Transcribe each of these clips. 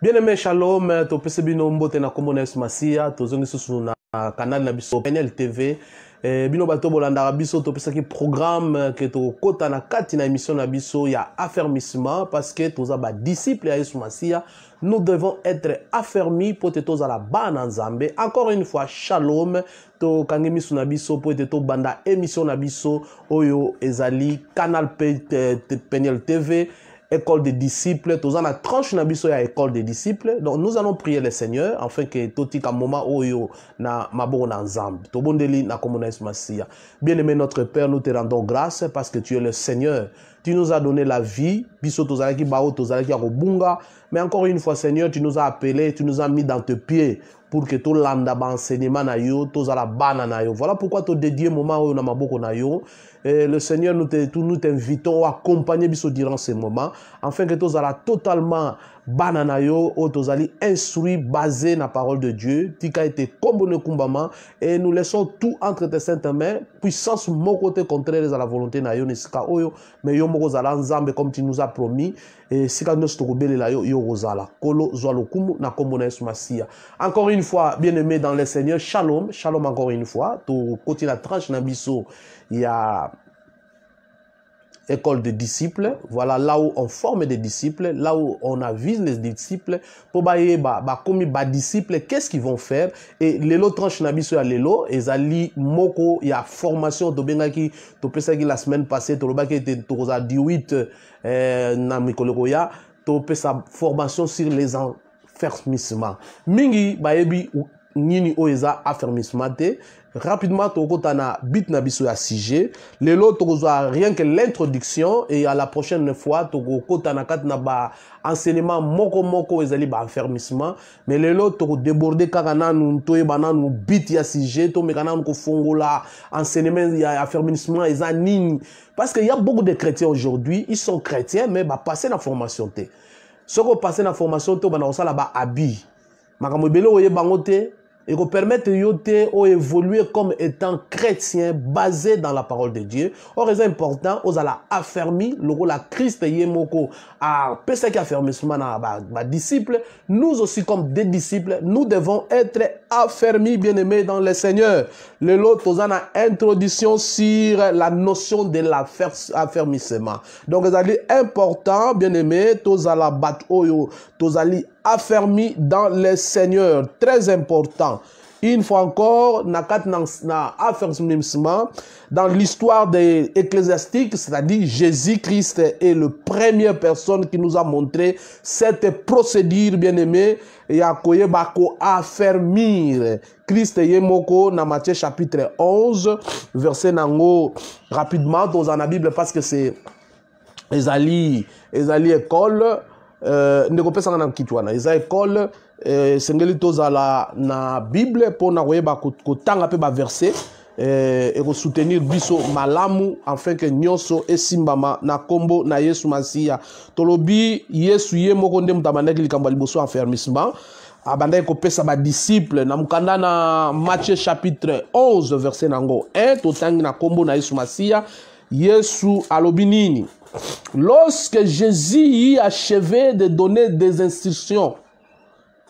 bien-aime shalom topesi bino mbote na nkombo na yesu masiya tozongi susu na canal na biso penel tv e, eh, bino bato bolandaka biso topesaki programme eh, ke tokokɔta na kati na émission na biso ya affermissement parce que toza badisciple ya yesu masiya nous devons être affermis mpo ete tozala bana nzambe encore une fois shalom tokangi miso na biso mpo ete tobanda émission na biso oyo ezali canal peniel tv école des disciples, tozana tranche na biso ya école des disciples. Donc nous allons prier le Seigneur afin que ka moma oyo na ensemble. na nzambe. bondeli na komunaise Masia. Bien-aimé notre Père, nous te rendons grâce parce que tu es le Seigneur. Tu nous as donné la vie, biso mais encore une fois Seigneur, tu nous as appelés, tu nous as mis dans tes pieds pour que tout l'enseignement... enseignement na yo tozala la na yo voilà pourquoi un moment où na maboko na yo Et le Seigneur nous t'invitons à accompagner biso durant ce moment afin que la totalement bana yo otozali, oh, instruit basé na parole de dieu tika été kombo ne et nous laissons tout entre tes saintes mains puissance mon côté contraire la volonté na yo oyo mais yo moko ozala nzambe comme tu nous as promis nous nyonso tokobelela yo yo rozala. kolo zwa lokumu na kombo na encore une fois bien aimé dans le seigneur shalom shalom encore une fois côté la tranche na biso ya école de disciples, voilà là où on forme des disciples, là où on avise les disciples, pour bailler, bah, bah, comme bah, disciples, qu'est-ce qu'ils vont faire? Et l'élo tranche nabi sur l'élo, et zali moko, il y a formation, to bengaki, to pesagi la semaine passée, to lobaki était to rosa 18, euh, na mikolokoya, to pesa formation sur les enfermissements. Mingi, bah, yebi, nini o eza affermissement te, rapidement tokokota na bit na biso ya sujet lelo tokozwa rien que l'introduction et à la prochaine fois tokokota na kati na baenseignement moko moko ezali baenfermissement mais lelo tokodeborde kaka nanu toyeba nanu bit ya sujet tomeka nanu kofongola enseignement ya enfermissement eza nini parce que y a beaucoup de chrétiens aujourd'hui ils sont chrétiens mais bapasse na formation te soki opasse na formation te obana kosala baabi makambo ebele oyeba ngo te et que permettre yoté ou évoluer comme étant chrétien basé dans la parole de Dieu. Or, c'est important, aux ala affermi, le rôle à Christ Yemoko, à ah, Pesek affermissement à bah, bah, disciples, nous aussi comme des disciples, nous devons être affermis, bien-aimés dans le Seigneur. Le lot, aux la introduction sur la notion de l'affermissement. Donc, c'est important, bien-aimés, tous battre, bat oyo, aux affermi dans le Seigneur. Très important. Une fois encore, dans l'histoire des ecclésiastiques, c'est-à-dire Jésus-Christ est la première personne qui nous a montré cette procédure, bien-aimée, il bako affermir. Christ Moko, dans Matthieu chapitre 11, verset nango rapidement dans la Bible parce que c'est Ezali, Ezali école. Euh, ndeko opesanga na kiti wana eza ekole euh, esengeli tozala na bible mpona koyeba kotanga mpe baverse euh, ekosoutenir biso malamu afin ke nyonso esimbama na nkombo na yesu masiya tolobi yesu ye moko nde moto abandaki likambo ya liboso enfermissement abandaki kopesa badisiple na mokanda na matthieu chapitre 11 verse na yango 1 totangi na nkombo na yesu masiya yesu alobi nini Lorsque Jésus y achevait de donner des instructions,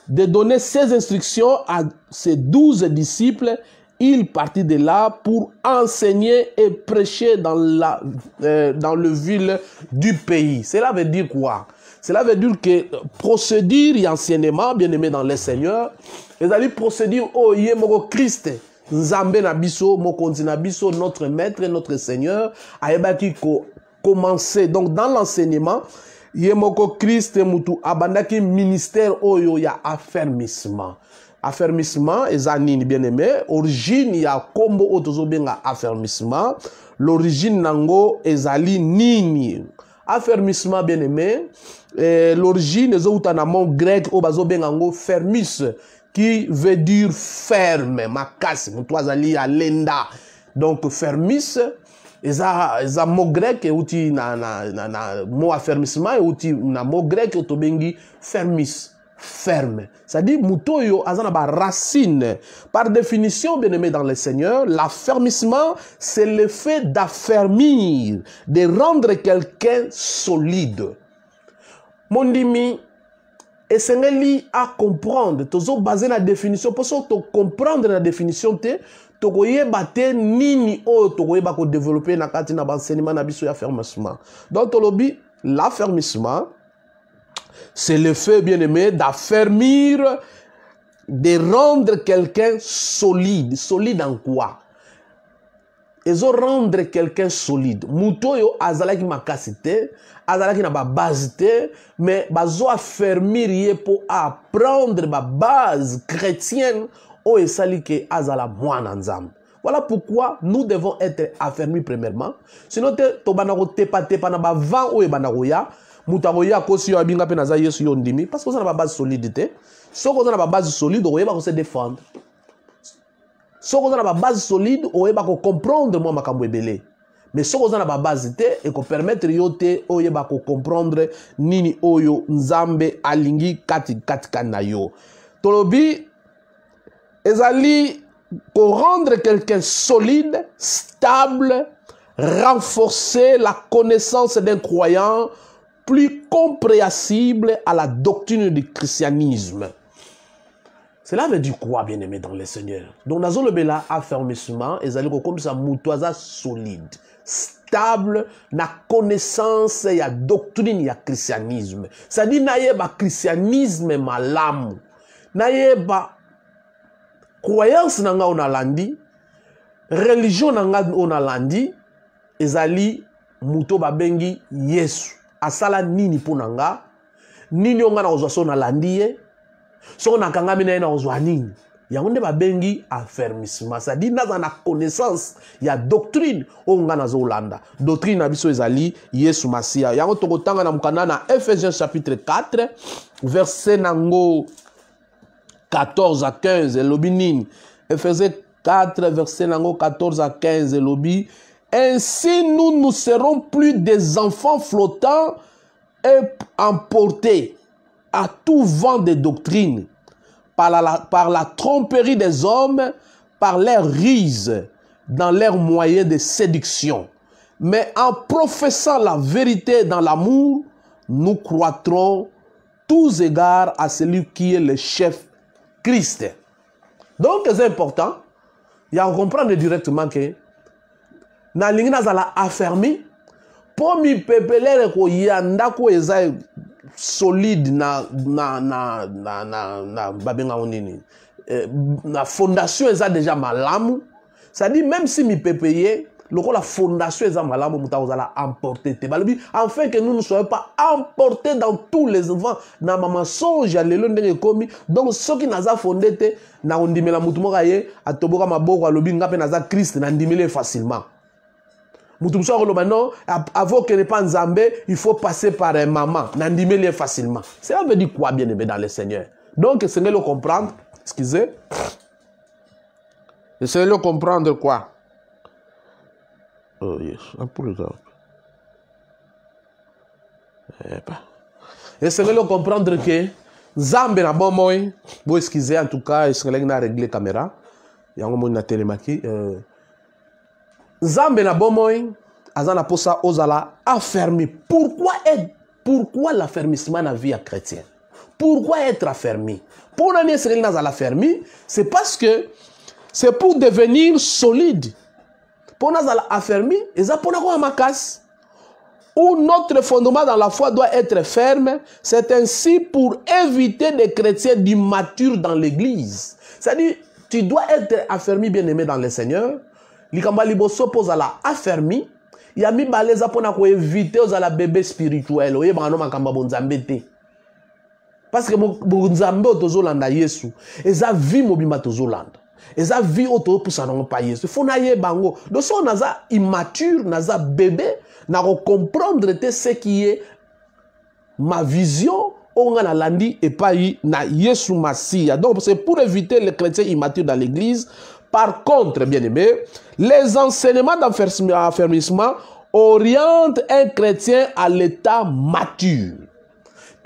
de donner ses instructions à ses douze disciples, il partit de là pour enseigner et prêcher dans, la, euh, dans le ville du pays. Cela veut dire quoi Cela veut dire que procéder, et bien aimé dans le Seigneur, les a procéder au Christ. Nzambe na biso, notre maître, notre Seigneur, ayebaki ko commencé donc dans l'enseignement yemoko Christ mutu abandaki ministère oyo ya affermissement affermissement et nini bien aimé origine ya kombo oyo benga affermissement l'origine nango ezali nini affermissement bien aimé eh, l'origine ezowuta na grec obazo benango fermis fermis qui veut dire ferme makasi Moutouazali, à l'enda donc fermis les ça mot grec outil na, na, na, na mot affermissement outil na mot grec fermis ferme c'est-à-dire moto oyo par définition bien aimé dans le seigneur l'affermissement c'est le fait d'affermir de rendre quelqu'un solide mondimi comprendre, tozo basé la définition pour so comprendre la définition tokoyeba te nini oyo tokoyeba kodevelope na kati na baenseignement na biso ya fermissement donc tolobi l'affermissement c'est le fait bien aimé d'affermir de rendre quelqu'un solide solide en quoi ezorendre quelqu'un solide moto oyo azalaki makasi te azalaki na babase te mais bazoaffermir ye mpo aprendre babase chrétienne oyo sali ke azala mwana nzambe voilà pourquoi nous devons être affermis premièrement sinon te te kotepatepa na bavant oyo ebanda koya mutaroya kosi akosi yo abinga yesu yo ndimi parce que ça na babase solide te soki oza na base solide ko se défendre soki oza na base solide oyeba comprendre moi makambo ebele mais si oza na base te permettre yo te oyeba comprendre nini oyo nzambe alingi katikati kati na yo tolobi ezali rendre quelqu'un solide stable renforcer la connaissance d'un croyant plus compréhensible à la doctrine du christianisme. Cela veut dire quoi, bien-aimé dans le Seigneur Donc, dans le affermissement, et allez comme ça, moutoisa solide, stable, la connaissance, il y a doctrine, il y a christianisme. Ça dit, na yeba christianisme malam, na yeba croyance na nga oyo nalandi religio na nga oyo nalandi ezali moto babengi yesu asala nini mpo na nga nini oyo nga nakozwa so nalandi ye soko nakangami na ye nakozwa nini yango nde babengi affermissement cestadi nazala na connaissance ya doctrine oyo ngai nazolanda doctrine na biso ezali yesu masiya yango tokotanga na mokanda na ephésiens chapitre 4 verse nango 14 à 15 l'obinim. et ephésiens 4 verset 14 à 15 lobby ainsi nous ne serons plus des enfants flottants et emportés à tout vent de doctrine par la, par la tromperie des hommes par leurs rises dans leurs moyens de séduction mais en professant la vérité dans l'amour nous croîtrons tous égards à celui qui est le chef Christ. Donc, c'est important, il y a à comprendre directement que na lingi nazala affermi mpo mipepelere koya ndako eza solide na, na, na, na, na, na onini. nini euh, na fondation eza déjà malamu c'est-à-dire même si mi pepeyé la fondation est en de te enfin que nous ne soyons pas emportés dans tous les vents na songe à lelo ndenge commis. donc soki naza fondé, te nakondimela motu mutu aye atoboka maboko alobi Christ facilement Mutu mosusu maintenant, non avant ne pas nzambe il faut passer par un maman na facilement cela veut dire quoi bien aimé dans le seigneur donc le comprendre, excusez le comprendre quoi Oh yes, peu pull it out. Eh ben. le comprendre que Zambé na bango moi excusez en tout cas esengelaki na de caméra Y a un yango moni natelemaki Zambé na eh. bon moi aza posa mposa ozala affermi pourquoi être, pourquoi l'affermissement la vie à chrétien pourquoi être affermi Pour nini esengelaki nazala affermi c'est parce que c'est pour devenir solide on nazala affermi eza à ma casse. où notre fondement dans la foi doit être ferme, c'est ainsi pour éviter des chrétiens immatures dans l'Église. C'est-à-dire, tu dois être affermi, bien-aimé, dans le Seigneur. Likamba liboso pose la affermi. Ya mi baleza pona ko éviter aux la bébé spirituel. Oye non, makamba bonzambe te. Parce que bonzambe tozolanda Yesu. Eza vie mobima tozolanda eza vie vient pour nango mpa yesu fo nayeba bango. De son naza immature naza comprendre comprendre ce qui est ma vision na landi nalandi epai na ma masiya donc c'est pour éviter les chrétiens immatures dans l'église par contre bien aimé les enseignements d'affermissement orientent un chrétien à l'état mature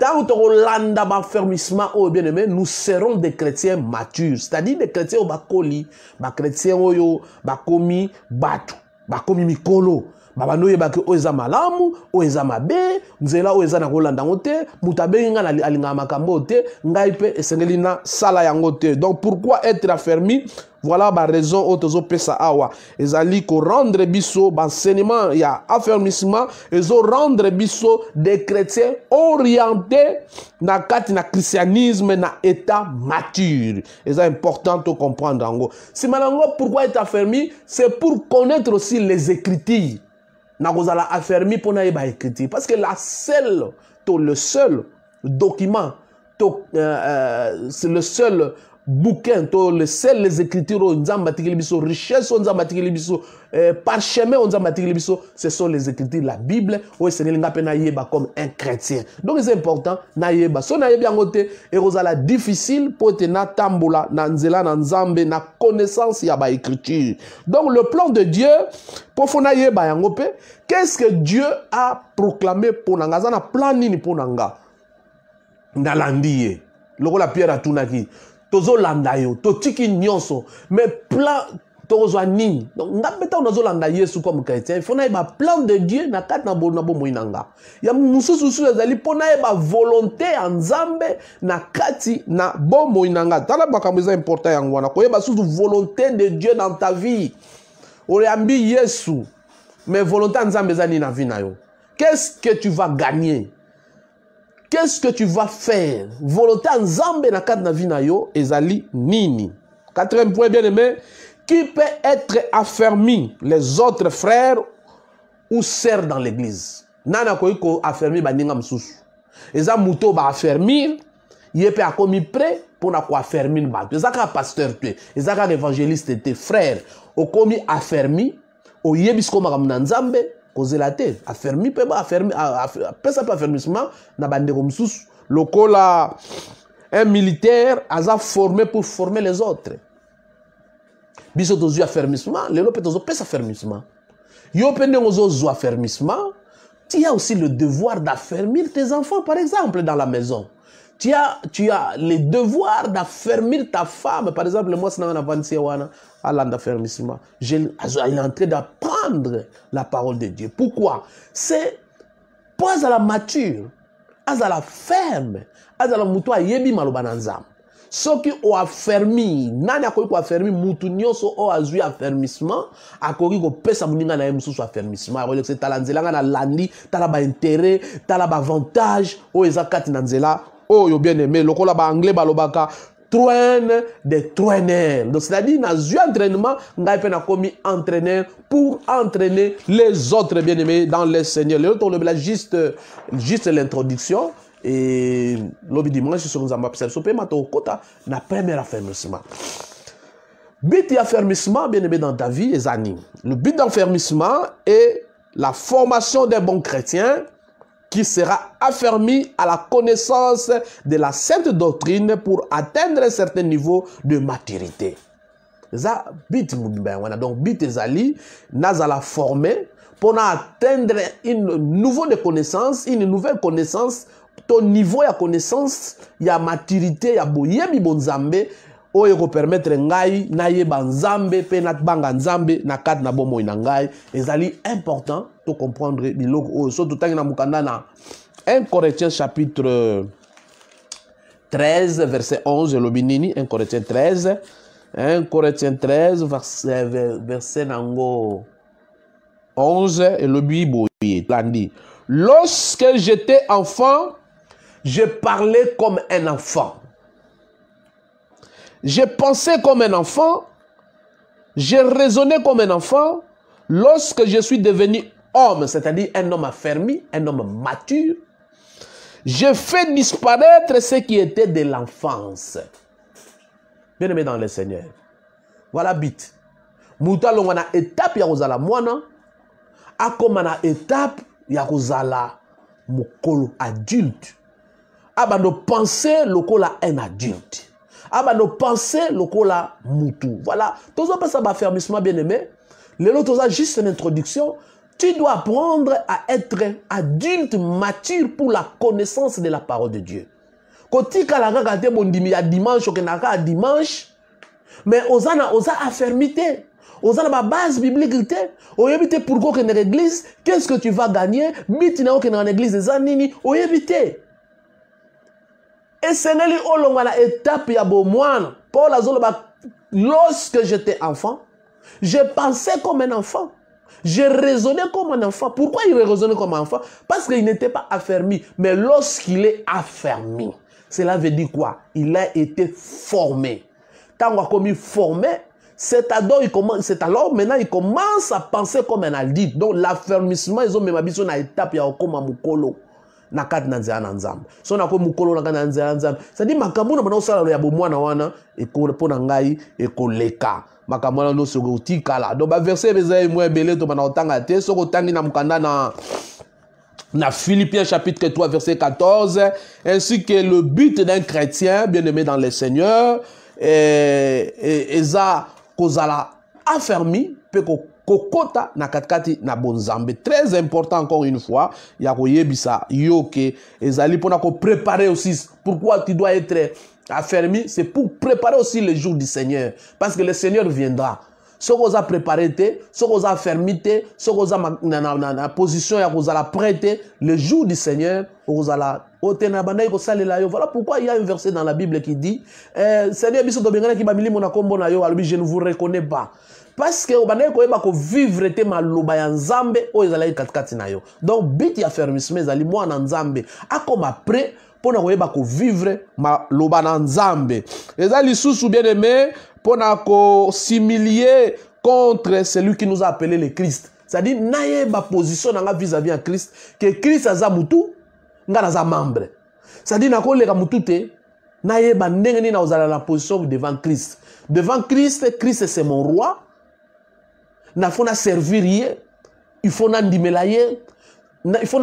Tant que tu affermissement, oh bien aimé, nous serons des chrétiens matures. C'est-à-dire des chrétiens au bakoli, des chrétiens au bakomi batu, bakomi mikolo. babanda oyebaki oyo oh, eza malamu oyo oh, eza mabe nzela oyo eza na kolanda yango te moto abengi ngai alingaka makambo oyo te ngai mpe esengeli nasala yango te donc pourquoi être affermi voilà bareason oyo tozopesa awa ezali korendre biso baenseignement ya affermissement ezorendre biso de chrétien orienté na kati na christianisme na état mature eza important tocomprendre yango nsima na yango pourquoi être affermi c'est pour connaître aussi les écritures na kozala affermi mpo nayeba écriture parce que la seule to le seul document to euh, euh, c'est le seul bouquin to sel les écritures on nzambe biso richesse on nzambe biso euh, parchemin on nzambe biso ce sont les écritures la bible oyo esengeli nga na yeba comme un chrétien donc c'est important yeba so nayebi yango te ekozala difficile pote na natambola na nzela na nzambe na connaissance ya ba écriture donc le plan de dieu pour fona yeba yango qu'est ce que dieu a proclamé pour na nga na plan nini mpo na nga nalandi la pierre pierre atunaki zolanda yo tiki nyonso mais plan tozo anin. donc on a zolanda yesu comme chrétien ifo nayeba plan de dieu na kati na bon na vie. ya les qu'il y ait une volonté en zambe na kati na bomoi tala makambo important koyeba volonté de dieu dans ta vie yesu mais volonté en zambe na vie yo qu'est ce que tu vas gagner qu'est-ce que tu vas faire volonté en zambé dans na vie na yo ezali nini quatrième point bien aimé qui peut être affermi les autres frères ou sœurs dans l'église nani akoki ba n'ingam mosusu eza ba Qui baaffermir ye mpe akomi prêt mpona affermi ba. eza kaka pasteur te eza kaka évangéliste te frère komi affermi oyebisi ko makambo na nzambe kozelate afermi affermissement un militaire aza formé pour former les autres biso affermissement lelo affermissement yo zo tu as aussi le devoir d'affermir tes enfants par exemple dans la maison tu as, tu as le devoir d'affermir ta femme. Par exemple, moi, à l'enfermissement. Il est en train d'apprendre la parole de Dieu. Pourquoi C'est pas à la mature, à la ferme, à la mutua yebi malobananzam. soki oafermi nani akoki koafermi mutu nyonso oyo azwi afermissement akoki kopesa moninga na ye mosusu afermissement akolekisa tala talanzela, ngai nalandi tala intérêt, tala baavantage avantage, eza kati na nzela Oh, yo bien-aimé, lokola ba anglais balobaka traîne des traîneurs. Donc, c'est-à-dire, dans un entraînement, ngai pe na komi entraîneur pour entraîner les autres bien-aimés dans le Seigneur. Le on le juste juste l'introduction et lobi dimanche sur nzamba pesa so pe mato kota na première affermissement. But d'affermissement, affermissement bien-aimé dans ta vie, les amis. Le but d'enfermissement est la formation des bons chrétiens qui sera affermi à la connaissance de la sainte doctrine pour atteindre un certain niveau de maturité. Ça, bit ben donc bit nous nazala former pour atteindre une de connaissance, une nouvelle connaissance, ton niveau de connaissance, a maturité, a boyebi bonzambe, oyo ekopermetre ngai nayeba nzambe mpe nabanga nzambe na kade na bomoi na ngai ezali important tocomprendre biloko oyo so totangi na mokanda na 1 corinthiens chapitre 13 verset 11 elobi nini 1 corinthiens 13 1 corinthiens 13 verset, verset nango 11 elobi boye landi lorsque j'étais enfant je parlais comme un enfant j'ai pensé comme un enfant, j'ai raisonné comme un enfant lorsque je suis devenu homme, c'est-à-dire un homme affermi, un homme mature. J'ai fait disparaître ce qui était de l'enfance. Bien-aimé dans le Seigneur. Voilà bit. longona étape ya kozala mwana, akomana étape ya kozala mokolo adulte. Abando penser lokola un adulte abanda le lokola mutu voilà ça, tozopesa fermissement bien aimé lelo toza juste une introduction tu dois apprendre à être adulte mature pour la connaissance de la parole de dieu Quand la tu te dimi ya dimanche okendaka ya dimanche mais oza na oza osana te oza na base biblique te pour te que okende l'église? qu'est ce que tu vas gagner miti na okende l'église. église nini et y la ya paul lorsque j'étais enfant je pensais comme un enfant je raisonnais comme un enfant. Pourquoi il raisonnait comme un enfant Parce qu'il n'était pas affermi. Mais lorsqu'il est affermi, cela veut dire quoi Il a été formé. Tant qu'on a commis formé, c'est alors, il commence, c'est alors maintenant il commence à penser comme un adulte. Donc l'affermissement, ils ont même habitué à l'étape, il y a na kati na nzela na nzambe so nakoyi mokolo na kati na nzela ya nzambe sadi makambo na bana kosala ya bomwana wana mpo na ngai ekoleka makambo wana nyonso ekotikala donc baverse eza mwa ebele tobana kotanga te soki otangi na mokanda na na Philippiens chapitre 3 verset 14, ainsi que le but d'un chrétien bien-aimé dans le Seigneur, et, et, et ça, affermi, peut kokota na katikati na bonzambe très important encore une fois ya koyebisa yo ke ezali mpona préparer aussi pourquoi tu dois être affermi c'est pour préparer aussi le jour du seigneur parce que le seigneur viendra soki oza préparé te soki a affermi ce soki na, na, na, position ya kozala la prêté, le jour du seigneur okozala otena oh, bandaki la yo voilà pourquoi il y a un verset dans la bible qui dit eh, seigneur biso na na je ne vous reconnais pas parce paske obandaki ko vivre te maloba ya nzambe o ezali katikati na yo donc bit ya fermisme ezali na nzambe akoma pre Pona na ko vivre maloba na nzambe Ezali lisusu bien aimé. Pona ko similier contre celui qui nous a appelé le christ c'est-à-dire nayeba position na vis-à-vis à christ Que christ aza mutu nga za membre c'est-à-dire nakoleka motu te nayeba ndenge nini nakozala na position devant christ devant christ christ c'est mon roi nous servir il faut nandimela il faut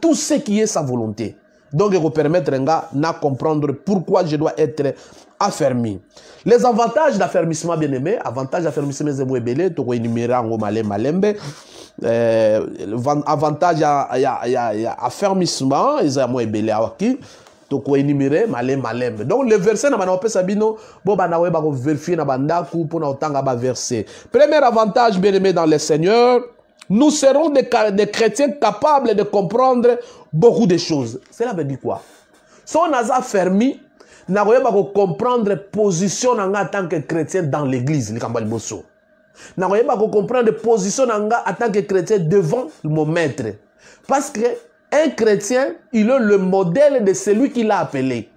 tout ce qui est sa volonté donc il un gars na comprendre pourquoi je dois être affermi les avantages d'affermissement bien aimé avantages d'affermissement ezemo en vous euh, avantage y a affermissement énumère malin malin. donc le verset na bana opesa bino mpo banawe bakoverifie na na verset verser. premier avantage bien aimé dans le seigneur nous serons des, chrétiens capables de comprendre beaucoup de choses cela veut dire quoi so asa fermi nakoyeba kocomprendre position comprendre position en tant que chrétien dans l'église ne va pas comprendre la position en tant que chrétien devant mon maître parce que un chrétien, il est le modèle de celui qui l'a appelé.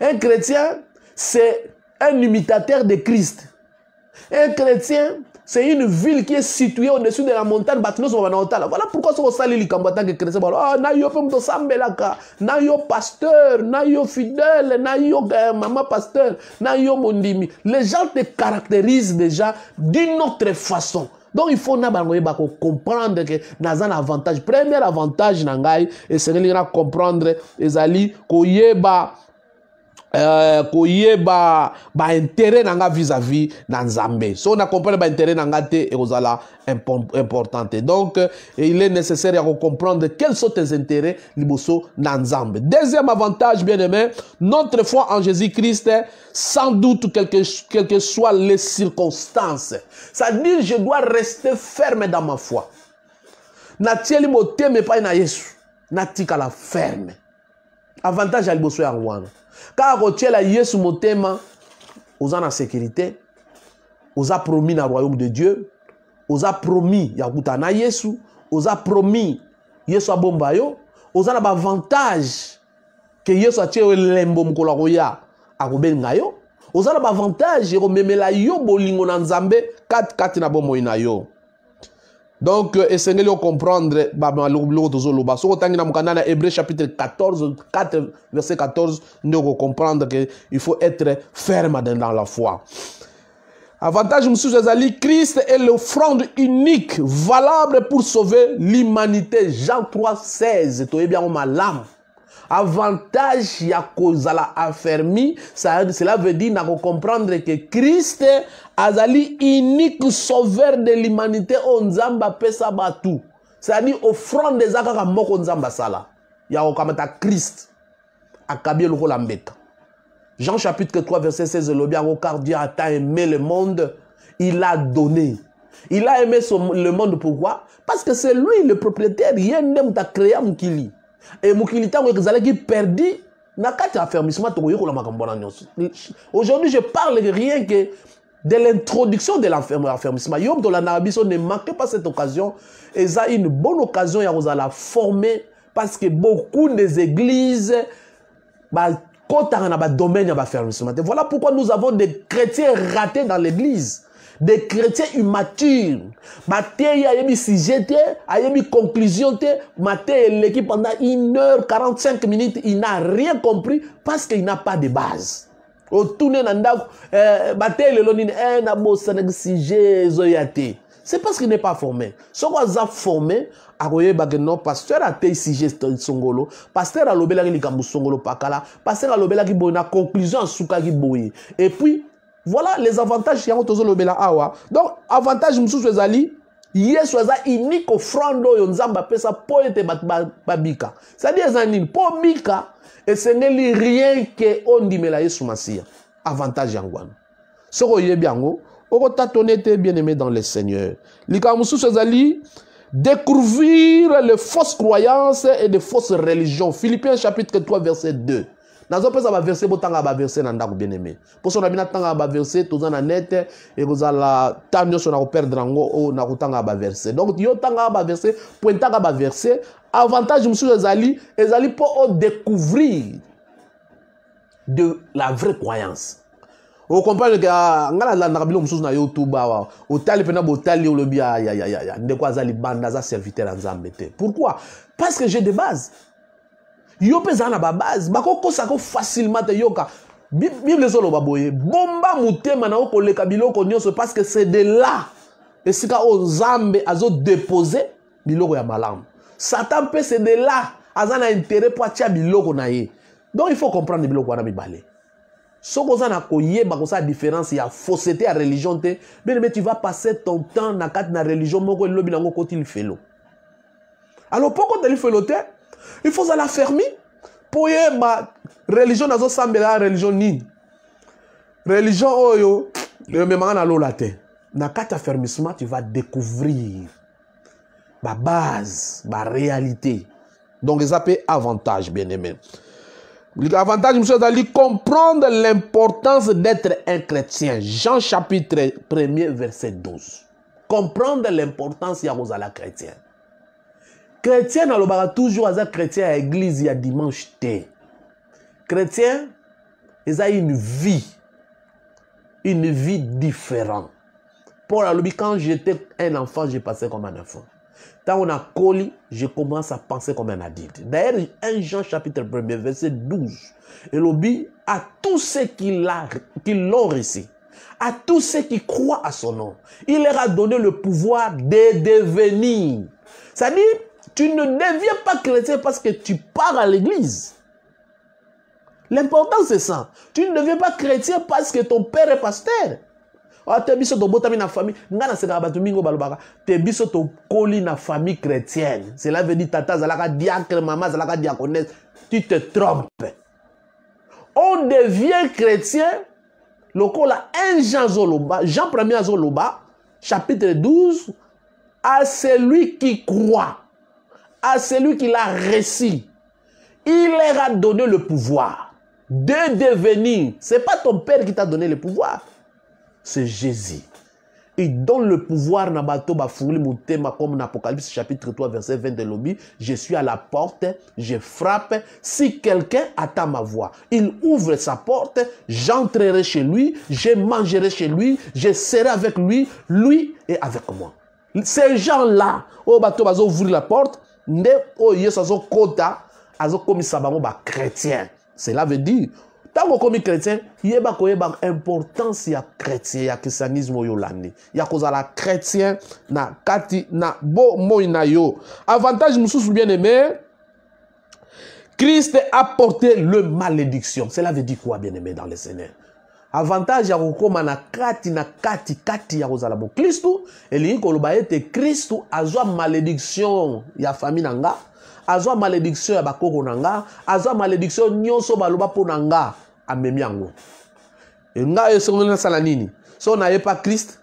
Un chrétien, c'est un imitateur de Christ. Un chrétien, c'est une ville qui est située au-dessus de la montagne Voilà pourquoi on salit les en que chrétien. Ah, nayo pemto sambelaka, nayo pasteur, nayo fidèle, nayo euh, maman pasteur, nayo mondimi. Les gens te caractérisent déjà d'une autre façon. donc il faut na bango yeba kocomprendre ke naza na avantage premier avantage na ngai esengelingi na comprendre ezali koyeba Uh, ba ba intérêt n'anga vis-à-vis na nzambe so na comprendre n'anga na nanga te ekozala impor important donc euh, il est nécessaire à comprendre quels sont tes intérêts liboso na deuxième avantage bien aimé notre foi en jésus-christ sans doute quelles que, que soient les circonstances c'est-à-dire je dois rester ferme dans ma foi natieli motema pa na yesu la ferme avantage ya liboso en wana kaka kotiela yesu motema oza na sekurité oza promis na royaume de dieu oza promis ya kuta na yesu oza promis yesu abomba yo oza na bavantage ke yesu atie yo elembo mokolo akoya akobenga yo oza na bavantage ekomemela yo bolingo na nzambe katikati na bomoi na yo donc euh, essayez de comprendre. Si chapitre 14 4 verset 14 nous comprendre que il faut être ferme dans la foi avantage monsieur Jezali, christ est l'offrande unique valable pour sauver l'humanité jean 3 16 bien au malamu avantage ya kozala affermi cela veut dire na comprendre ke kriste azali unique sauveur de l'humanité onzamba pesa apesa ça cetadire offrande des akaka moko nzamba sala ya kokamata Christ akabi lokola mbeta jean chapitre 3 verset 16 elobi yango car dieu a tant aimé le monde il a donné il a aimé son, le monde pourquoi parce que c'est lui le propriétaire yendem ta moto akréa et ntango ezalaki perdi na kati ya la aujourd'hui je parle rien que de l'introduction de l'affermissement yob dans na ne manquez pas cette occasion ça, une bonne occasion ya kozala former. parce que beaucoup des églises bah, quand un na domaine ya un te voilà pourquoi nous avons des chrétiens ratés dans l'église des chrétiens immatures mateyi ayebi sujet te ayebi conclusion te mateyi eleki pendant une heure 45 minutes il n'a rien compris parce qu'il n'a pas de base otune na ndako eh, mateyi lelo nini eh, nabosanaki sujet ezoya te c'est parce qu'il n'est pas formé soko aza formé akoyebaki non paster atei sujet songolo paster alobelaki likambo songolo pakala paster alobelaki boye na conclusion asukaki boye et puis Voilà les avantages qui ont toujours le awa. Donc avantage mosusu Zali, yesu aza unique offrande oyo nzambe Pesa, mpo bat bato babika pas en nini et ce n'est rien ke ondimela yesu masiya avantage yango bien, soki oyebi yango okotatone bien aimé dans le seigneur likambo Moussou Zali, découvrir les fausses croyances et les fausses religions philippiens chapitre 3 verset 2 nazopesa baverse botanga baverse na ndako bien aimé mposo na tanga atangaka baverse toza na nete ala tanga nyonso na perdre ngo o na kotangaka baverse donc yo tangaka baverse pointaka baverse avantage mosusu ezali ezali mpo découvrir de la vraie croyance que ke ah, nga nalandaka biloko mosusu na youtube awa ah, ah, ya, ya, botali ya ndeko aza banda za serviteur en nzambe te pourquoi parce que j'ai des bases. yo mpe ezala na babase bakokosako facilement te yoka bible ezoloba boye bomba motema na yo koleka biloko nyonso parce que c'est de là esika oyo nzambe azodepose biloko ya malamu satan mpe c'est de là aza na intere mpo atia biloko na ye donc il faut comprendre biloko wana mibale soki oza na koyeba kosala différence ya fausseté ya religion te benebe tu vas passer ton temps na kati na religion moko elobi nango koti lifelo alors mpo kota lifelo te Il faut la fermi mpo oh, La religion la religion nini religion oyo ememanga na lola te na Dans ya fermissement tu vas découvrir base, ma réalité donc ça mpe avantage bien aimé L'avantage, monsieur, d'aller comprendre l'importance d'être un chrétien. Jean chapitre 1er, verset 12. Comprendre l'importance à la chrétienne chrétien a toujours aza chrétien il y a dimanche te chrétien a une vie une vie différente paul lobby quand j'étais un enfant j'ai passé comme un enfant on a collé, je commence à penser comme un adulte d'ailleurs 1 jean chapitre 1 verset 12 Et lobby à tous ceux qui l'ont reçu à tous ceux qui croient à son nom il leur a donné le pouvoir de devenir Ça dit tu ne deviens pas chrétien parce que tu pars à l'église. L'important, c'est ça. Tu ne deviens pas chrétien parce que ton père est pasteur. Tu es tobotami na famille ngai dans famille chrétienne cela veut dire tata zalaka diacre diaconesse. tu te trompes on devient chrétien Le un jean Zoloba. jean 1er Zoloba. chapitre 12 à celui qui croit à celui qui l'a récit, il leur a donné le pouvoir de devenir. Ce n'est pas ton père qui t'a donné le pouvoir, c'est Jésus. Il donne le pouvoir na comme Apocalypse chapitre 3 verset 20 de l'obi. Je suis à la porte, je frappe. Si quelqu'un attend ma voix, il ouvre sa porte, j'entrerai chez lui, je mangerai chez lui, je serai avec lui, lui et avec moi. Ces gens-là, au oh, bateau bazo ouvrir la porte, nde oyo yesu azokɔta azokomisa bango chrétien. cela veut dire tant qu'on est chrétien yeba une importance ya chrétien ya christianisme oyo olandi ya kozala chrétien na kati na bomoi na yo avantage bien aimé christ a porté le malédiction cela veut dire quoi bien aimé dans le seigneur avantage ya kokóma na kati na kati kati ya kozala Kristu eli koloba ete kristu azwa malediction ya fami nanga. nga azwa malediction ya bakoko na nga azwa malédiction nyonso baloba mpo na nga amemi yango e nga So nasala nini so na kriste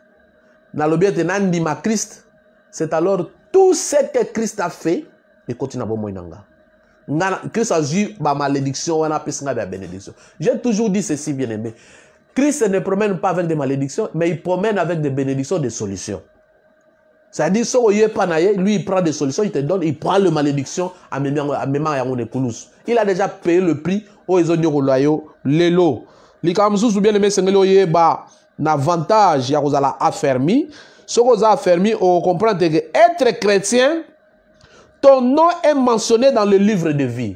te nandi ma Christ c'est alors tout ce que Christ a fait ekoti na nanga na nga nga kriste azwi ba wana apesi nga bénédiction j'ai toujours dit ceci bien aimé Christ ne promène pas avec des malédictions, mais il promène avec des bénédictions, des solutions. C'est-à-dire, si lui, il prend des solutions, il te donne, il prend les malédictions à à Il a déjà payé le prix au Ezonyokoloyo, l'élo. L'ikamsus ou bien aimé l'avantage, Yeba, n'avantage, a affermi. Ce qu'on a affermi, on comprend que être chrétien, ton nom est mentionné dans le livre de vie.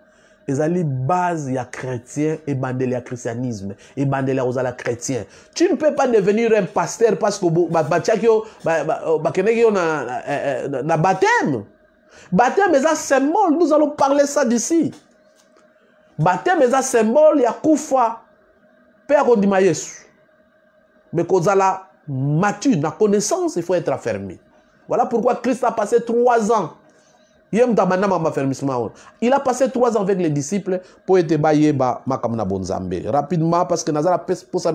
ezali base ya chrétien ebandeli ya christianisme ebandeli ya kozala chrétien tu ne peux pas devenir un pasteur parce que tu yo oh, bakendeki yo na, na, eh, eh, na baptême baptême un symbole nous allons parler ça d'ici baptême un symbole ya a mpe ya kondima yesu mais kozala mature na connaissance il faut être affirmé. voilà pourquoi christ a passé trois ans il a passé trois ans avec les disciples pour être baillé makamna bonzambe. Rapidement, parce que Nazara pèse pour ça,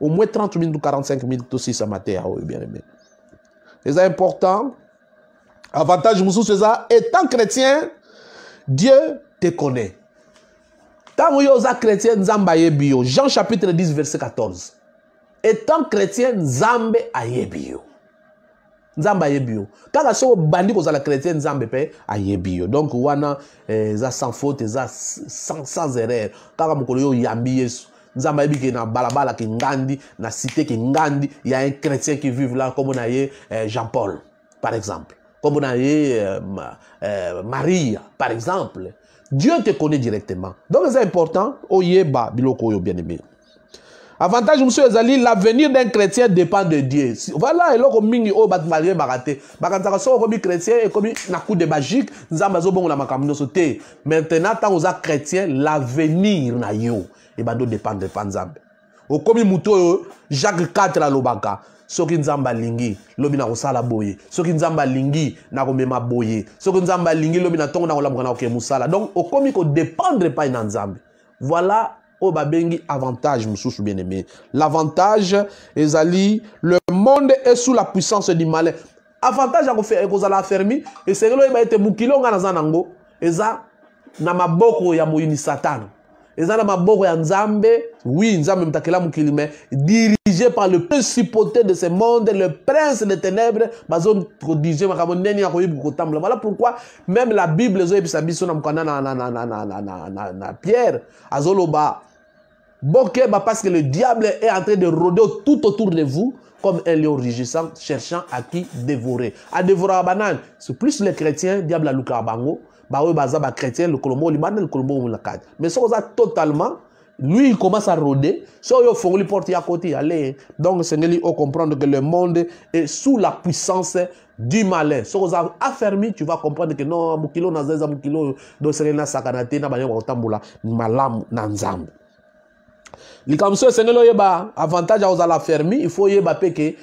au moins 30 000 ou 45 000 aussi, ça m'a bien aimé. C'est important. Avantage, Moussou, c'est ça. Étant chrétien, Dieu te connaît. Tant que chrétien, Bio. Jean chapitre 10, verset 14. Étant chrétien, Nzambe Ayebio nzambe ayebi yo kaka soki obandi kozala chrétien nzambe pe ayebio. donc wana eh, za sans faute za sans, sans erreur kaka mokolo yo yambi yesu nzambe ayebi ke na balabala ke ngandi na cité ke ngandi ya un chrétien qui vit là, comme on a eh, jean paul par exemple comme on a eh, eh, maria par exemple dieu te connaît directement donc c'est important oyeba biloko yo bien aimé avantage monsieur ezali l'avenir d'un chrétien dépend de dieu voilà eloko mingi oyo bato baraté bakate bakanisaka on commis chrétien commis, na coup de magique avons azobongola makambo nyonso te maintenant tant aux chrétiens l'avenir na yo ebandi odépendre pas nzambe okomi commis moutou jacques 4 alobaka soki nzambe lingi, lobi na kosala boye soki nzambe lingi, na komema boye soki qui nous lobi na l'homme na kolamuka na koke mosala donc on kodépendre pas na nzambe voilà oyo avantage mosusu bien aimé l'avantage ezali le monde est sous la puissance du malin avantage ya kozala affermi esengeli oyeba ete mokili onga naza nango eza na maboko ya moyini satan. eza na maboko ya nzambe oui nzambe mutakela mokili mais dirigé par le principauté de ce monde le prince des ténèbres bazodirige makambo ndeni ya koyebi kotambola voilà pourquoi même la bible ezoyebisa biso na na na pierre azoloba bah parce que le diable est en train de rôder tout autour de vous comme un lion rugissant cherchant à qui dévorer. À dévorer à banane, c'est plus les chrétiens, diable à Luka Bango, bah oui, baza bah chrétien, le Colombo, le le Colombo, le Mais ça, on a totalement, lui, il commence à rôder, ça, il faut lui porter à côté, allez. Hein. Donc, n'est lui, faut comprendre que le monde est sous la puissance du malin. ça vous a affermi, tu vas comprendre que non, Mukilo, Nazaza, Mukilo, Dosere, Nasakanate, Nabayon, Otambula, Malam, Nanzambe likambo esengeli oyeba avantage aux la fermi il faut oyeba mpe ke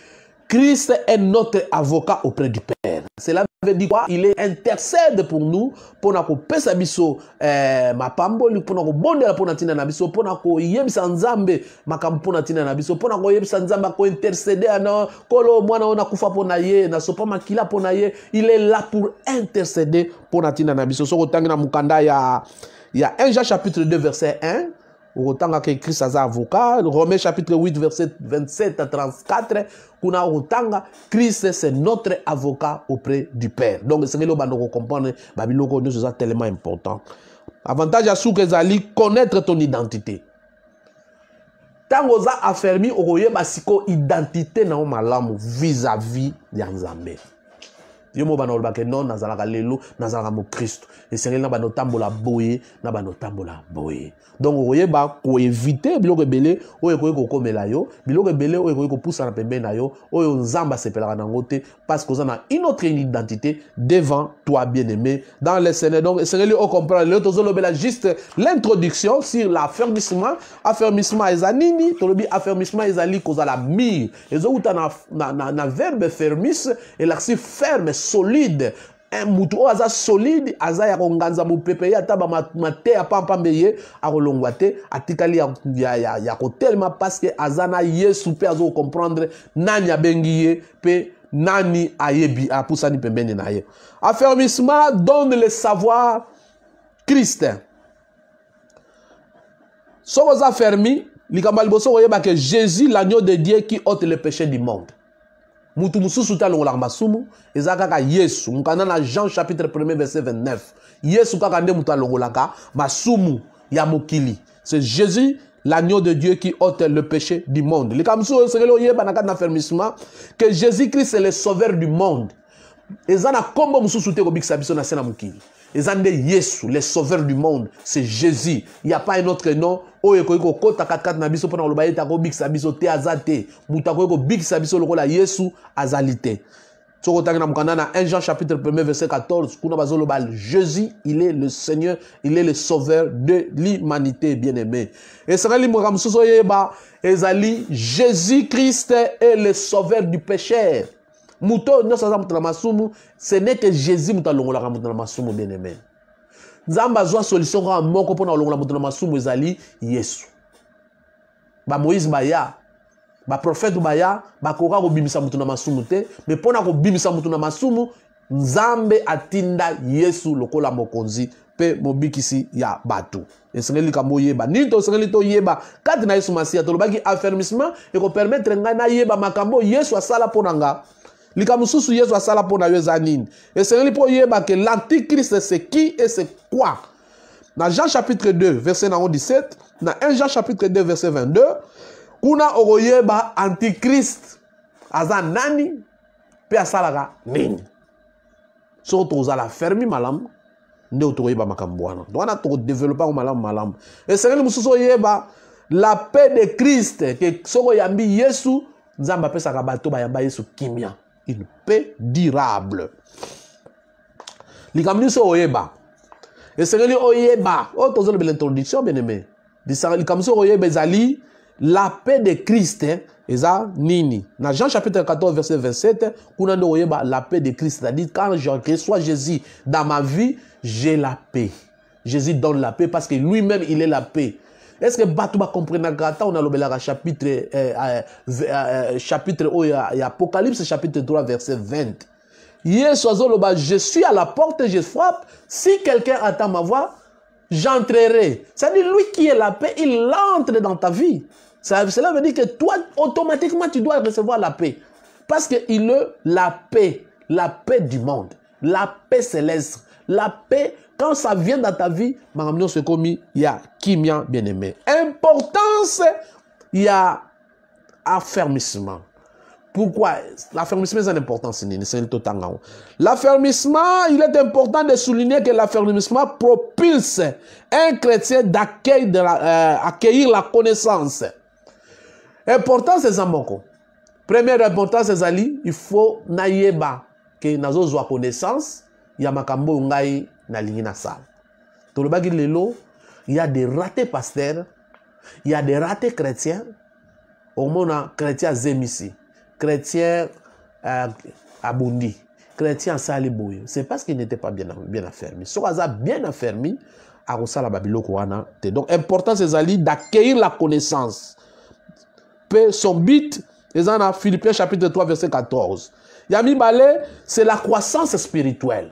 Christ est notre avocat auprès du Père. Cela veut dire quoi Il est intercède pour nous, pour nous pesa biso euh mapamboli, pour nous bondela pour natina na biso, pour nous yebisa nzambe makambo pour natina na biso, pour nous yebisa nzambe ko intercéder na kolo mwana ona kufa pour na ye, na sopa makila pour na ye, il est là pour intercéder pour tina na biso. tanga tangina mukanda ya ya 1 Jean chapitre 2 verset 1 autant est un avocat romain chapitre 8 verset 27 à 34 autant christ c'est notre avocat auprès du père donc que comprendre tellement important avantage à suka connaître ton identité Tango oza que identité na vis-à-vis de -vis ye mo bana non nazalaka lelo nazalaka mokristo esengeli na bana otambola boye na bana otambola boye donc ko koevite biloko ebele oyo ko komela yo biloko ebele oyo ko kopusana pembeni na yo oyo nzambe asepelaka na ngote te parce koza na une autre identité devant toi bien aimé dans le seigneur donc esengeli le tozo lobela juste l'introduction sur l'affermissement affermissement eza nini tolobi affermissement ezali kozala mire ezowuta na, na, na, na verbe fermis elakisi ferme solide motu oyo aza solide aza ya konganza mopepe ye ata pa pampambe ye akolongwa te atikali ya, ya, ya, ya kotelema parceke aza na yesu mpe comprendre, nani abengi ye pe, nani ayebi apusani pembeni na ye affermissement donne le savoir christ soki oza fermi likambo ya liboso ke jésus l'agneau de dieu qui ôte le péché du monde mutu mosusu te masumu eza kaka yesu mokanda na jean chapitre 1 verset 29 yesu kaka nde moto alongolaka masumu ya mukili. c'est jésus l'agneau de dieu qui ôte le péché du monde Le oyo esengeli oyeba na kati na affermissement que jésus christ est le sauveur du monde eza na nkombo mosusu te ekobikisa sabiso na sena eza nde yesu le sauveur du monde c'est jésus Il a pas un autre nom oyo ekoki kokɔtaka kati na biso mpo na koloba ete akobikisa biso te aza te moto Big kobikisa biso lokola yesu azali te soki na mukana na 1 jean chapitre 1 verset 14 kuna bazoloba jésus il est le seigneur il est le sauveur de l'humanité bien aimé Et esengeli moka mosusu oyeba ezali jésus christ est le sauveur du pécheur moto oyo nyonso aza moto na masumu ce n'est que jésus moto alongolaka moto na masumu bien aimé nzambe azwa solution kaka moko mpona kolongola moto na masumu ezali yesu bamoïse baya baprofete baya bakoka kobimisa moto na masumu te me mpona kobimisa moto na masumu nzambe atinda yesu lokola mokonzi mpe mobikisi ya bato esengeli likambo oyeba nini tosengeli toyeba kati na yesu masiya tolobaki affermissement ekopermetre ngai nayeba makambo yesu asala mpo na nga likambo mosusu yesu asala mpo na yo eza nini esengeli mpo oyeba ke l'antikrist seki e se kwa na jean chapitre 2 verset nango 17 na 1 jean chapitre 2 verset 22 kuna okoyeba antikrist aza nani mpe asalaka nini soki tokozala fermi malamu nde tokoyeba makambo wana donc wana tokodevelope yango malamu malamu esengeli mosusu oyeba la paix de krist ke soki oyambi yesu nzambe apesaka bato bayamba yesu kimia une paix durable. Likamliso oyeba. Et c'est que oyeba. Oh, t'as l'introduction, bien-aimé. Likamliso oyeba, e zali, la paix de Christ, Et hein, ça, e nini. Dans Jean chapitre 14, verset 27, kuna dit oyeba, la paix de Christ. C'est-à-dire, quand je reçois Jésus dans ma vie, j'ai la paix. Jésus donne la paix parce que lui-même, il est la paix est-ce que bato bacomprenaka ntango le chapitre eh, eh, eh, eh chapitre apocalypse chapitre 3 verset 20 je suis à la porte je frappe si quelqu'un attend ma voix j'entrerai c'est-à-dire lui qui est la paix il entre dans ta vie cela veut dire que toi automatiquement tu dois recevoir la paix parce qu'il est la paix la paix du monde la paix céleste la paix quand ça vient dans ta vie, il y a Kimia bien-aimé. Importance, il y a affermissement. Pourquoi L'affermissement, c'est important, L'affermissement, il est important de souligner que l'affermissement propulse un chrétien d'accueillir euh, la, connaissance. Important, c'est Première importance, c'est Ali, il faut naïeba que nous avons connaissance, ya makambo ngai na y a il lelo a des ratés pasteurs il y a des ratés chrétiens au chrétien zémissi, chrétien euh, abundi chrétien saliboué. c'est parce qu'il n'était pas bien, bien Ce qu'ils a bien affermi akosala la wana te donc important c'est d'accueillir la connaissance son but c'est dans philippiens chapitre 3 verset 14 Yami balé, c'est la croissance spirituelle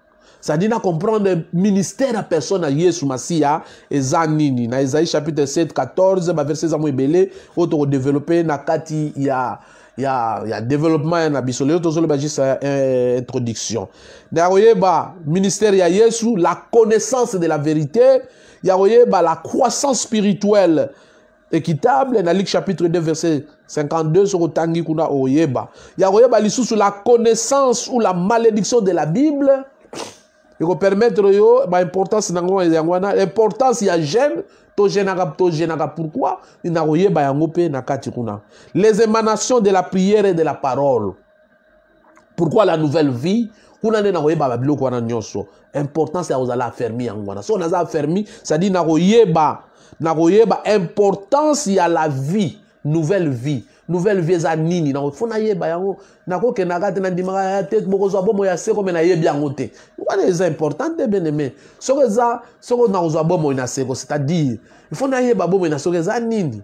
ça dit na comprendre ministère à personne à Yesu Masia et Zanini. na Isaïe chapitre 7 14 ba verset za mwebele oyo développé na kati ya ya ya développement na biso juste introduction na bah, ministère ya yesu la connaissance de la vérité ya bah, la croissance spirituelle équitable na luke chapitre 2 verset 52 soko tangi kuna oyeba ya koyeba sur la connaissance ou la malédiction de la bible il faut permettre yo baimportance nango yango wana importance ya gene tojenaka tojenaka pourquoi nakoyeba yango mpe na kati bah, kuna les émanations de la prière et de la parole pourquoi la nouvelle vie kuna à la babiloko wana nyonso importance ya la affermi ça dit n'a naza affermi n'a nakoyeba nakoyeba importance ya la vie nouvelle vie nouvelle vie eza nini nafo nayeba yango nakokendaka te nandimaka ya te bokozwa bomoi ya seko me nayebi yango te wana eza important te bien aimé soki eza soki nakozwa bomoi na seko c'est à dire ifo nayeba bomoi na seko eza nini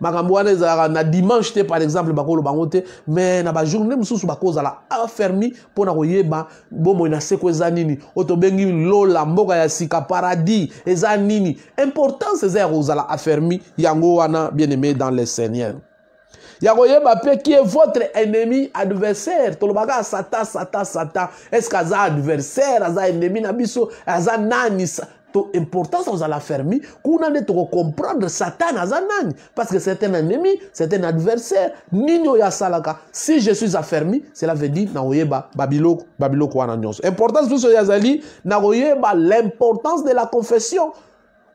makambo wana ezalaka na dimanche te par exemple bakoloba yango te mais na bajourne mosusu bakozala affermi mpona koyeba bomoi na seko eza nini oyo tobengi lola mboka ya sika paradis eza nini importance eza ya kozala affermi yango wana bien aimé dans le seigneur ya koyeba mpe qui est votre ennemi adversaire tolobaka satan satan satan est ce ke aza adversaire aza ennemi na biso aza nani to importance of fermi kuna nde comprendre satan à parce que c'est un ennemi c'est un adversaire Nino ya salaka si je suis affermi cela veut dire naoyeba babilo babilo wana importance vous oyo azali naoyeba l'importance de la confession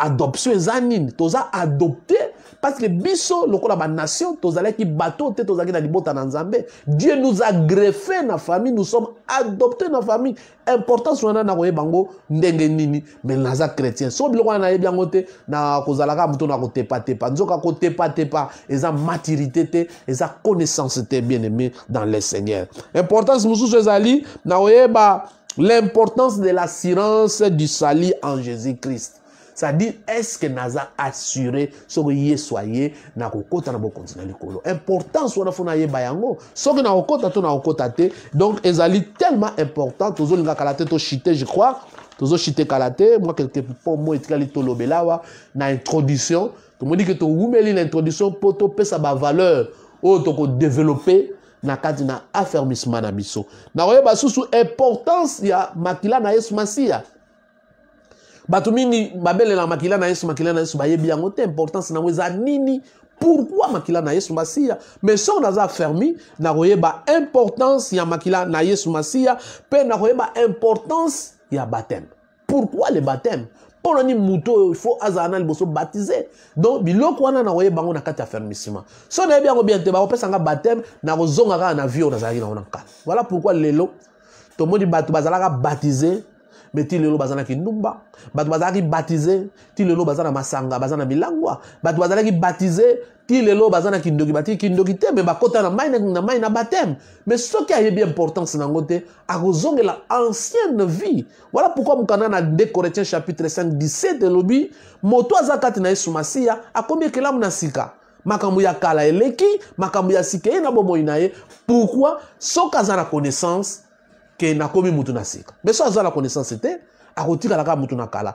adoption eza nini toza adopté parce que biso lokola banation tozalaki bato te tozalaki na libota na nzambe dieu nous a greffé na famille nous sommes adoptés na famille importance wana na koyeba bango ndenge nini mais naza chrétien so biloko n'a nayebi yango te na kozalaka muto na pa nzoka pa eza maturité te eza connaissance te bien aimé dans le seigneur importance mosusu ezali na oyeba l'importance de l'assurance du salut en jésus christ c'est-à-dire estce naza assure soki ye so aye nakokɔta na bokontina likolo importance wana fo nayeba yango soki nakokɔta to nakokɔta te donc ezali tellement important tozolinga kala te toshite je crois tozoshite kala te mwa quelque po mo etikali tolobela awa na introduction tomoni ke towumeli na introduction mpo topesa bavaleur oyo tokodevelope na kati na affermissement na biso nakoyeba susu importance ya makila na yesu masiya bato mingi babelela makila na yesu makila na yesu bayebi yango te importance na eza nini pourquoi makila na yesu masia mais son naza fermi na ba importance ya makila na yesu pe na ba importance ya baptême pourquoi le baptême pour ni moto il faut azala na liboso donc biloko wana na yango na kati ya fermissement so n'a yango bien te ba opesa nga baptême na vie na nazalaki na na kala voilà pourquoi lelo tomoni bazala ka baptisé mais ti lelo ki ndumba bazana ki baptisé, ti lelo bazana masanga bazana bilangua, milangwa ki baptisé, ti lelo baza na bati, ki mais te na kota na mai na Mais na qui me soki important importance na a te la ancienne vie Voilà pourquoi mokanda na 2 corinthiens chapitre 5 17 de moto aza kati na yesu a combien ekelamu na sika makambu ya kala eleki makambu ya sika na bomoi na Pourquoi? pourkui za na connaissance na komi mutu na sika Beso aza la connaissance te akotikala kaka mutu na kala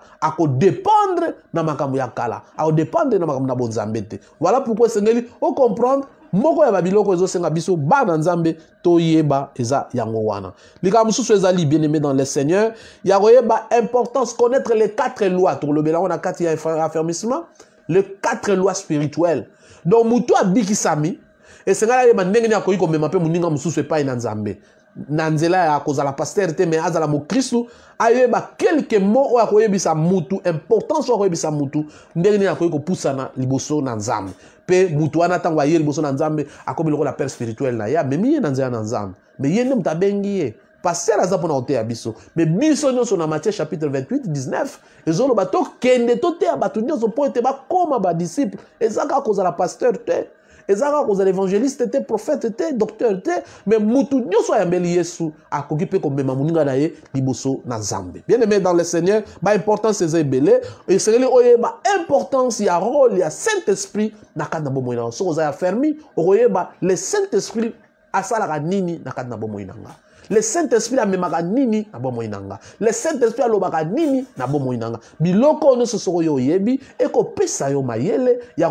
dépendre na makambo ya kala dépendre na makambo na bonzambe te voilà pourkui o comprendre, moko ya babiloko senga biso na nzambe yeba eza yango wana likambo mosusu ezali bien aimé dans le seigneur ya koyeba importance connaître les quatre lois le yango na kati ya affermissement Les quatre lois spirituelles donc motu abikisami esengeli ayeba ndenge nini akoki komema mpe moninga mosusu pas na nzambe na nzela ya kozala paster te me azala mokristu ayeba kelke mo oyo akoyebisa mutu importance oyo akoyebisa mutu ndenge nini akoki kopusana liboso na nzambe mpe mutu wana ntango aye liboso na nzambe akomi lokola pere spirituel na ye amemi ah, ye na nzela na nzambe me ye nde moto abengi ye paster aza mpona koteya biso me biso nyonso na matthieu chapitre 28 19 ezoloba tokende toteya bato nyonso mpo ete bakóma badisiple eza kaka kozala paster te eza kaka kozala évangéliste te prophète te docteur te me motu nyonso ayambeli yesu akoki mpe komema moninga na ye liboso na nzambe bien aimé dans le seigneur baimportance eza ebele esengeli oyeba importance ya role ya saint esprit na kati na bomoi na yo soki oza ya fermi okoyeba le saint esprit asalaka nini na kati na bomoi na nga le saint-esprit a nini na bomoi na le saint-esprit lobaga nini na bomo inanga. biloko no se soko yo oyebi ekopesa yo mayele ya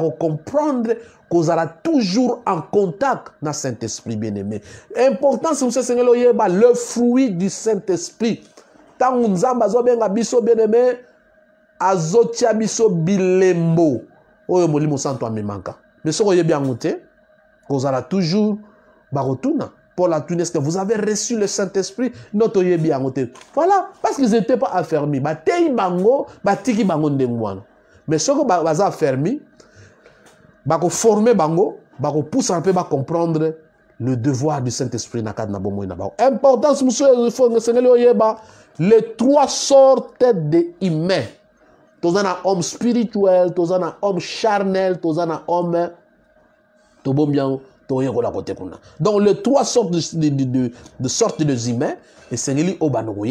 vous êtes toujours en contact na saint-esprit bien-aimé importance mosu lo yeba le fruit du saint-esprit ntango zo benga biso bien-aimé azotia biso bilembo mo molimo santo amemaka me soko yebi angote, kozara toujours barotuna. Paul que vous avez reçu le Saint-Esprit, notre Voilà, parce qu'ils n'étaient pas affermis. Batéi bango, batiki bango ndengwana. Mais ce que baza affermi, bako former bango, bako pousse un peu à comprendre le devoir du Saint-Esprit na kadna bomo na bao. Importance monsieur il faut ngesenele oyeba les trois sortes de humains. Tozana homme spirituel, tozana homme charnel, tozana homme bien. Donc, les trois sortes de, de, de, de sortes de zimains, et c'est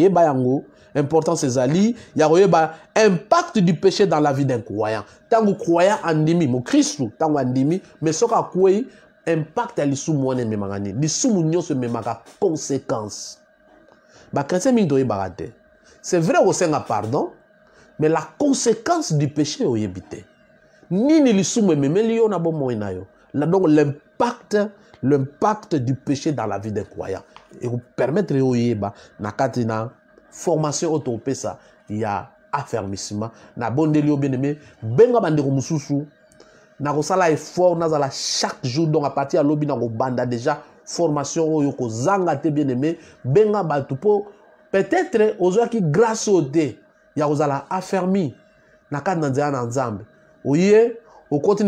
bayango, important c'est ali, ba impact du péché dans la vie d'un croyant. Tant que croyant en demi, mon Christ, tant en demi, mais ce qu'a quoi impact à l'issue moine memangani, l'issue mounion se memaka conséquence. Ba chrétien mi doye barate. C'est vrai au sein pardon, mais la conséquence du péché ni ni Nini l'issue memeli yo na bon moina yo donc l'impact l'impact du péché dans la vie des croyants. Et vous permettre oyeba nakatina formation y ya affermissement na bondeli o bien-aimé benga bandeko mususu na kosala effort la chaque jour donc à partir à lobby na banda déjà formation oyo kozanga te bien-aimé benga bato peut-être ozwaki grâce au te ya kozala affermi na kat na nzela na nzambe oye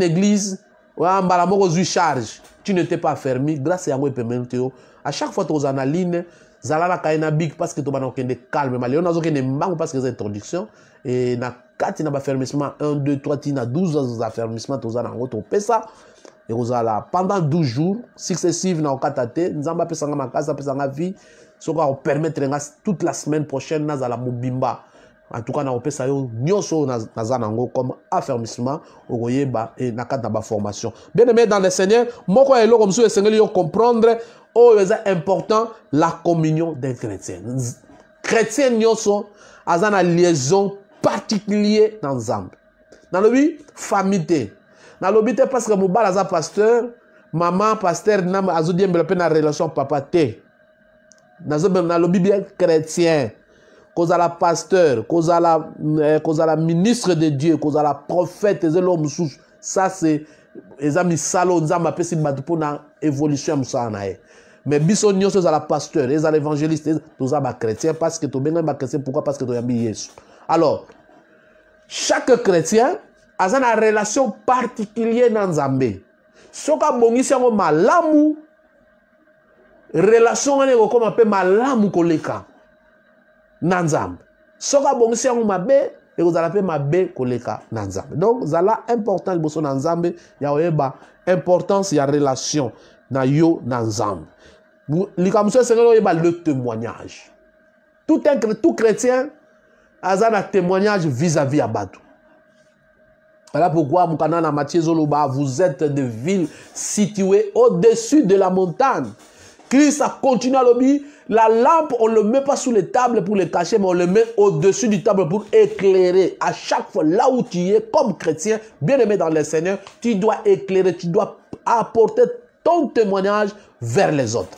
église oya mbala moko ozwi charge tu n'étais pas fermi grâce yango epemeli te yo à chaque fois tokozala na ligne zala na kaye na big parce que tobana kokende calme malelo nazokende mbango parce que eza introduction e na kati na bafermissement 1 2 3 ntina 12 affermissement toza na yango topesa ekozala pendant 12 jours successive na kokata te nzambe apesanga makasi apesanga vie soki akopermettre nga toute la semaine prochaine nazala mobimba en tout cas naopesa yo nyonso na naza comme affermissement okoyeba na et na formation. bien aimé dans le seigneur moko comme eloko mosusu esengeli yo comprendre oh, c'est important la communion des chrétiens. Chrétiens nyonso aza asana liaison particulier Dans le but famille Dans nalobi te parce que mobali aza pasteur mama paster azodiembela mpe na relation papa le but bien chrétien la pasteur kozala eh, la ministre de dieu la prophète eza eloko mosusu sa se eza amis salo, apesi bato mpona évolution ya mosala na ye mais biso à la pasteur ezala évangéliste toza chrétien parce que ma chrétien pourquoi parce que toyambi yesu alors chaque chrétien aza na relation particulier na nzambe soki abongisi yango malamu relation comme ekokóma mpe malamu koleka Nanzam. Soka soki Mabé, yango mabe ekozala mpe mabe koleka Nanzam. donc zala important liboso na ya oeba, importance ya relation na yo nanzam. nzambe likambo le témoignage tout, un, tout chrétien a un témoignage vis-à-vis ya bato voilà pourquoi matthieu vous êtes de ville située au-dessus de la montagne christ a continué à l'obéir. La lampe, on ne le met pas sous les tables pour les cacher, mais on le met au-dessus du table pour éclairer. À chaque fois, là où tu es, comme chrétien, bien aimé dans le Seigneur, tu dois éclairer, tu dois apporter ton témoignage vers les autres.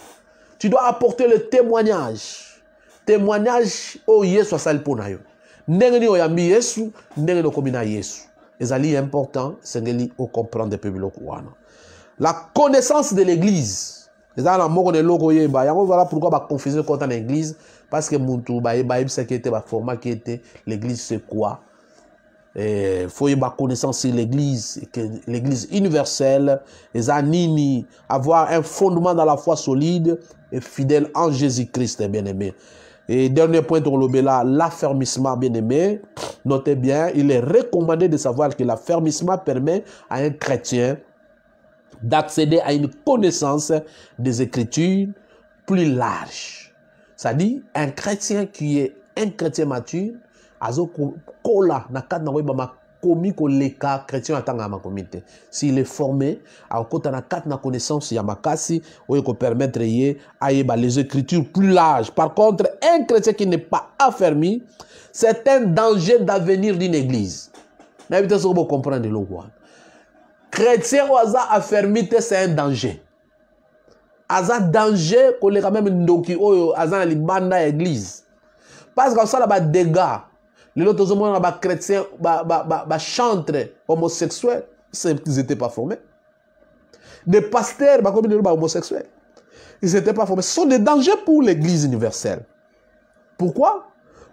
Tu dois apporter le témoignage. Témoignage au Yesu asalponayo. Ndengeni oyambi Yesu, ndengeni okomina Yesu. Ezali important, sengeli au comprendre peuple La connaissance de l'église et moko voilà pourquoi contre l'Église, parce que l'église c'est quoi Il eh, faut avoir connaissance sur l'Église, l'Église universelle, les anini avoir un fondement dans la foi solide et fidèle en Jésus-Christ, eh, bien-aimé. Et dernier point, là, l'affermissement, bien-aimé. Notez bien, il est recommandé de savoir que l'affermissement permet à un chrétien d'accéder à une connaissance des Écritures plus larges. C'est-à-dire, un chrétien qui est un chrétien mature, komi est chrétien makomi s'il est formé na connaissance ya makasi les écritures plus larges. par contre un chrétien qui n'est pas affermi c'est un danger d'avenir d'une église nayebi te vous le le chrétien ou a fermé, c'est un danger aza danger pour les ndoki oyo aza l'Église. Parce que église parce que là des dégâts. Les autres les hommes ba, ba, ba homosexuel ils étaient pas formés des pasteurs homosexuels. ils étaient pas formés ce sont des dangers pour l'église universelle pourquoi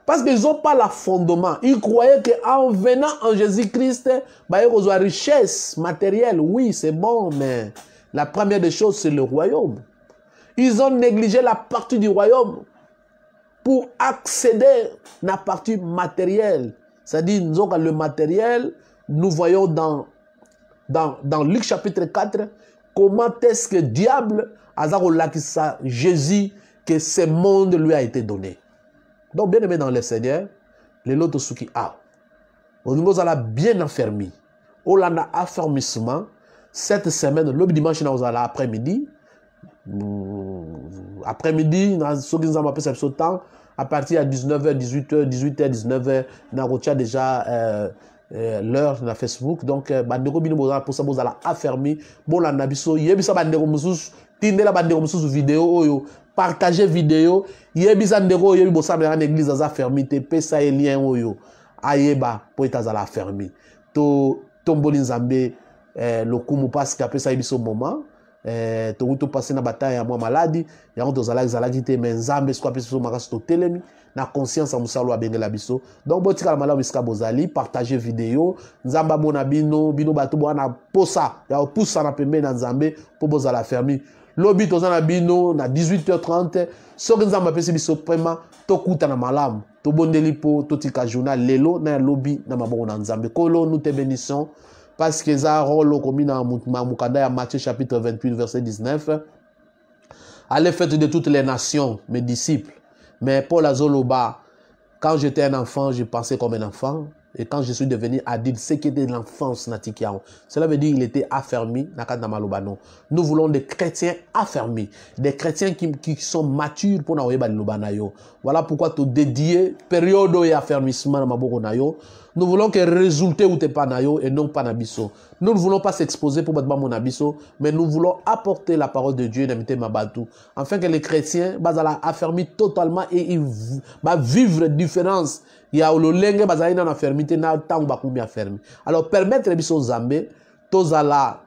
parce qu'ils n'ont pas la fondement. Ils croyaient qu'en venant en Jésus-Christ, bah, ils ont richesse matérielle. Oui, c'est bon, mais la première des choses, c'est le royaume. Ils ont négligé la partie du royaume pour accéder à la partie matérielle. C'est-à-dire, nous avons le matériel, nous voyons dans, dans, Luc chapitre 4, comment est-ce que diable, a-t-il Jésus, que ce monde lui a été donné. Donc, bien aimé dans le Seigneur, les lotosuki a. bien On On la bien affermi. Au affermissement, cette semaine, le dimanche, hmm, nous allons laprès midi Après-midi, ce que nous avons appelé ce temps, à partir de 19h, 18h, 18h, 19h, nous avons déjà euh, euh, l'heure sur Facebook. Donc, euh, bandeko bino bozala pour ça bozala affermi. Bon, na biso yebisa bandeko mususu, tindela bandeko mususu vidéo oyo, oh, partage video yebisa ndeko oyo oyebi bosambelaka na eglize aza fermi te pesa ye lien oyo ayeba mpo ete azala fermi totomboli nzambe eh, lokumu paske apesa ye biso moma eh, tongu topase na bataya ya mwa maladi yango tozalaki zalaki te me nzambe siko apesa biso makasi totelemi na conscience ya mosala oyo abengela biso donc botikala malamu esika bozali partage video nzambe amona bino bino bato boa na posa ya kopusana pembeni na nzambe mpo bozala fermi lobby toza na bino na 18h30 que soki nzambe apesi biso prema tokuta na bondeli tobondeli mpo totika journal lelo na ya lobi na maboko na nzambe kolo nous te bénissons parce que eza role okomi na mokanda ya matthieu chapitre 28 verset 19 allez faites de toutes les nations mes disciples mais paul azoloba quand j'étais un enfant je pensais comme un enfant et quand je suis devenu adulte, ce qui était de l'enfance, cela veut dire qu'il était affermi, Nous voulons des chrétiens affermis, des chrétiens qui, qui sont matures pour nous. Voilà pourquoi tout dédié, période et affermissement, nous voulons que résultat ou pas panayo et non panabiso. Nous ne voulons pas s'exposer pour battre mon abisso, mais nous voulons apporter la parole de Dieu ma mabatu, afin que les chrétiens, la affermis totalement et ils bah, vivre différence ya lolenge bazali nano affermi te na ntango bakumi affermi alors permettre biso nzambe tozala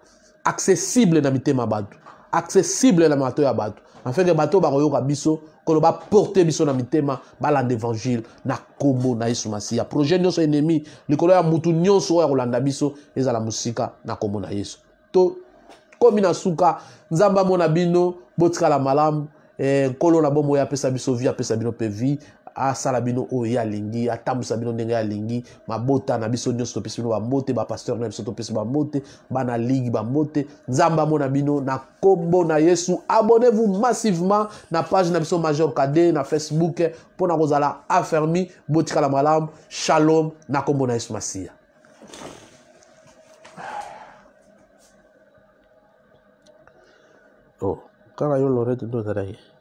accessible na mitema bato accessible na mato ya bato afeke bato bakoyoka biso kolo baporte biso na mitema balanda evangile na nkombo na yesu masiya projet nyonso enemi likolo ya mutu nyonso oyo ya kolanda biso ezala mosika na nkombo na yesu tokomi na suka nzambe amona bino botikala malamu eh, nkolo na bomoi apesa biso vie apesa bino mpe vie asala bino oyo ye alingi atambwisa bino ndenge ye alingi mabota na biso nyonso topesi bino bambote bapaster na biso topesi bambote bana ligue bambote nzambe amona bino na nkombo na yesu abonnez-vous massivement na page na biso major kd na facebook mpona kozala affermi botikala malamu shalom na nkombo na yesu masiya oh kaka yo lorete ndo ozalaki